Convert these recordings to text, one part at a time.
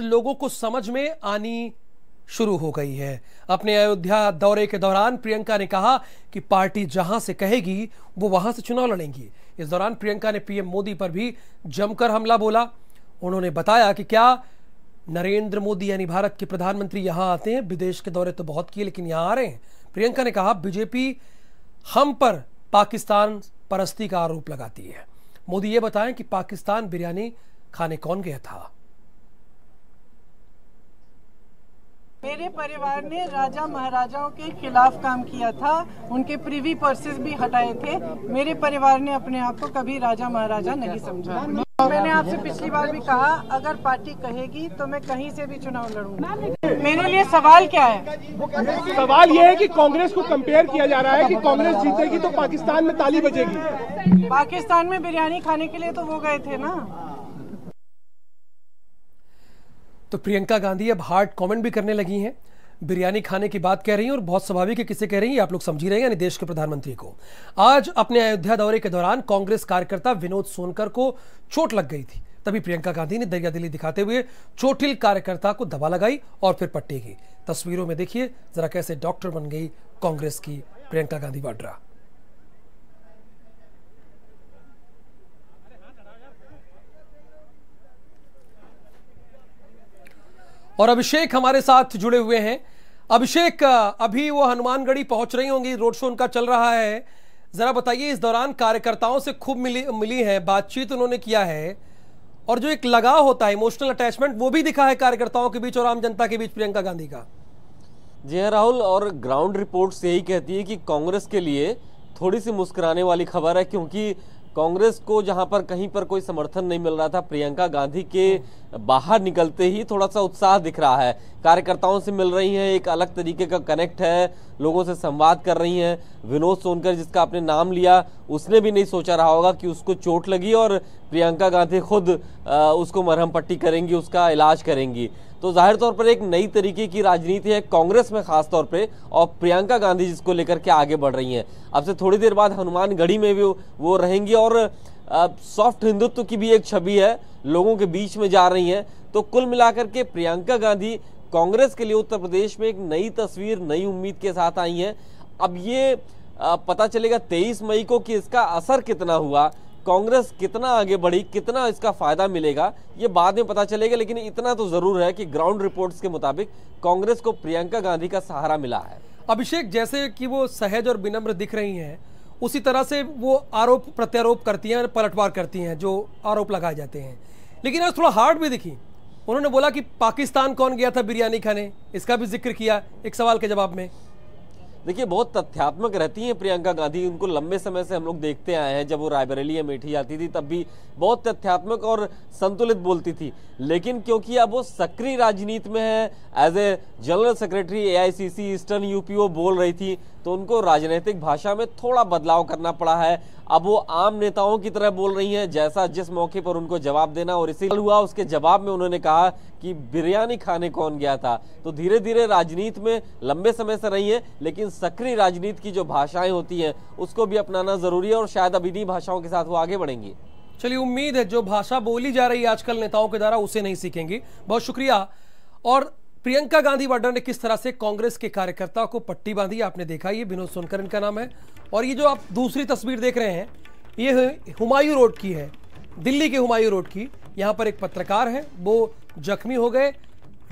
लोगों को समझ में आनी शुरू हो गई है अपने अयोध्या दौरे के दौरान प्रियंका ने कहा कि पार्टी जहां से कहेगी वो वहां से चुनाव लड़ेंगी इस दौरान प्रियंका ने पीएम मोदी पर भी जमकर हमला बोला उन्होंने बताया कि क्या नरेंद्र मोदी यानी भारत के प्रधानमंत्री यहां आते हैं विदेश के दौरे तो बहुत किए लेकिन यहां आ रहे हैं प्रियंका ने कहा बीजेपी हम पर पाकिस्तान परस्ती का आरोप लगाती है मोदी ये बताएं कि पाकिस्तान बिरयानी खाने कौन गया था मेरे परिवार ने राजा महाराजाओं के खिलाफ काम किया था उनके प्रीवी पर्सेस भी हटाए थे मेरे परिवार ने अपने आप को कभी राजा महाराजा नहीं समझा मैंने आपसे पिछली बार भी कहा अगर पार्टी कहेगी तो मैं कहीं से भी चुनाव लड़ूंगा मेरे लिए सवाल क्या है सवाल ये है कि कांग्रेस को कंपेयर किया जा रहा है कि कांग्रेस जीतेगी तो पाकिस्तान में ताली बजेगी पाकिस्तान में बिरयानी खाने के लिए तो वो गए थे ना तो प्रियंका गांधी अब हार्ड कमेंट भी करने लगी हैं बिरयानी खाने की बात कह रही हैं और बहुत स्वाभाविक है किसे कह रही हैं आप लोग समझी रहे हैं यानी देश के प्रधानमंत्री को आज अपने अयोध्या दौरे के दौरान कांग्रेस कार्यकर्ता विनोद सोनकर को चोट लग गई थी तभी प्रियंका गांधी ने दरिया दिली दिखाते हुए चोटिल कार्यकर्ता को दबा लगाई और फिर पट्टी की तस्वीरों में देखिए जरा कैसे डॉक्टर बन गई कांग्रेस की प्रियंका गांधी वाड्रा और अभिषेक हमारे साथ जुड़े हुए हैं अभिषेक अभी वो हनुमानगढ़ी पहुंच रही होंगी रोड शो उनका चल रहा है जरा बताइए इस दौरान कार्यकर्ताओं से खूब मिली मिली है बातचीत उन्होंने किया है और जो एक लगाव होता है इमोशनल अटैचमेंट वो भी दिखा है कार्यकर्ताओं के बीच और आम जनता के बीच प्रियंका गांधी का जी हाँ राहुल और ग्राउंड रिपोर्ट यही कहती है कि कांग्रेस के लिए थोड़ी सी मुस्कुराने वाली खबर है क्योंकि कांग्रेस को जहां पर कहीं पर कोई समर्थन नहीं मिल रहा था प्रियंका गांधी के हाँ। बाहर निकलते ही थोड़ा सा उत्साह दिख रहा है कार्यकर्ताओं से मिल रही हैं एक अलग तरीके का कनेक्ट है लोगों से संवाद कर रही हैं विनोद सोनकर जिसका आपने नाम लिया उसने भी नहीं सोचा रहा होगा कि उसको चोट लगी और प्रियंका गांधी खुद उसको मरहम पट्टी करेंगी उसका इलाज करेंगी तो जाहिर तौर पर एक नई तरीके की राजनीति है कांग्रेस में खास तौर पे और प्रियंका गांधी जिसको लेकर के आगे बढ़ रही हैं अब से थोड़ी देर बाद हनुमानगढ़ी में भी वो रहेंगी और सॉफ्ट हिंदुत्व की भी एक छवि है लोगों के बीच में जा रही है तो कुल मिलाकर के प्रियंका गांधी कांग्रेस के लिए उत्तर प्रदेश में एक नई तस्वीर नई उम्मीद के साथ आई है अब ये पता चलेगा तेईस मई को कि इसका असर कितना हुआ कांग्रेस कितना आगे बढ़ी कितना इसका फायदा मिलेगा ये बाद में पता चलेगा लेकिन इतना तो जरूर है कि ग्राउंड रिपोर्ट्स के मुताबिक कांग्रेस को प्रियंका गांधी का सहारा मिला है अभिषेक जैसे कि वो सहज और विनम्र दिख रही हैं उसी तरह से वो आरोप प्रत्यारोप करती हैं पलटवार करती हैं जो आरोप लगाए जाते हैं लेकिन आज थोड़ा हार्ड भी दिखी उन्होंने बोला कि पाकिस्तान कौन गया था बिरयानी खाने इसका भी जिक्र किया एक सवाल के जवाब में देखिए बहुत तथ्यात्मक रहती हैं प्रियंका गांधी उनको लंबे समय से हम लोग देखते आए हैं जब वो रायबरेली में मीठी जाती थी तब भी बहुत तथ्यात्मक और संतुलित बोलती थी लेकिन क्योंकि अब वो सक्रिय राजनीति में है as a general secretary AICC eastern UP वो बोल रही थी तो उनको राजनीतिक भाषा में थोड़ा बदलाव करना पड़ा है अब वो आम नेताओं की तरह बोल रही हैं जैसा जिस मौके पर उनको जवाब देना और इसी हुआ उसके जवाब में उन्होंने कहा कि बिरयानी खाने कौन गया था तो धीरे धीरे राजनीति में लंबे समय से रही है लेकिन सक्रिय राजनीति की जो भाषाएं होती हैं उसको भी अपनाना जरूरी है और शायद अब इन्हीं भाषाओं के साथ वो आगे बढ़ेंगी चलिए उम्मीद है जो भाषा बोली जा रही है आजकल नेताओं के द्वारा उसे नहीं सीखेंगी बहुत शुक्रिया और प्रियंका गांधी वाड्रा ने किस तरह से कांग्रेस के कार्यकर्ताओं को पट्टी बांधी आपने देखा ये विनोद सोनकर का नाम है और ये जो आप दूसरी तस्वीर देख रहे हैं ये हुमायूं रोड की है दिल्ली के हुमायूं रोड की यहाँ पर एक पत्रकार है वो जख्मी हो गए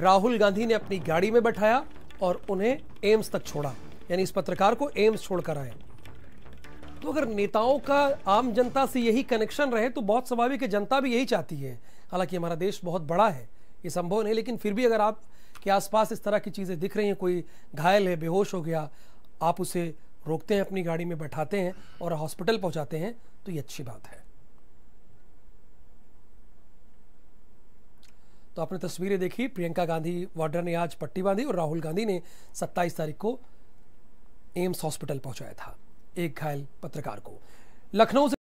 राहुल गांधी ने अपनी गाड़ी में बैठाया और उन्हें एम्स तक छोड़ा यानी इस पत्रकार को एम्स छोड़कर आए तो अगर नेताओं का आम जनता से यही कनेक्शन रहे तो बहुत स्वाभाविक है जनता भी यही चाहती है हालांकि हमारा देश बहुत बड़ा है ये संभव नहीं लेकिन फिर भी अगर आप कि आसपास इस तरह की चीज़ें दिख रही हैं कोई घायल है बेहोश हो गया आप उसे रोकते हैं अपनी गाड़ी में बैठाते हैं और हॉस्पिटल पहुंचाते हैं तो ये अच्छी बात है तो आपने तस्वीरें देखी प्रियंका गांधी वाड्रा ने आज पट्टी बांधी और राहुल गांधी ने 27 तारीख को एम्स हॉस्पिटल पहुंचाया था एक घायल पत्रकार को लखनऊ से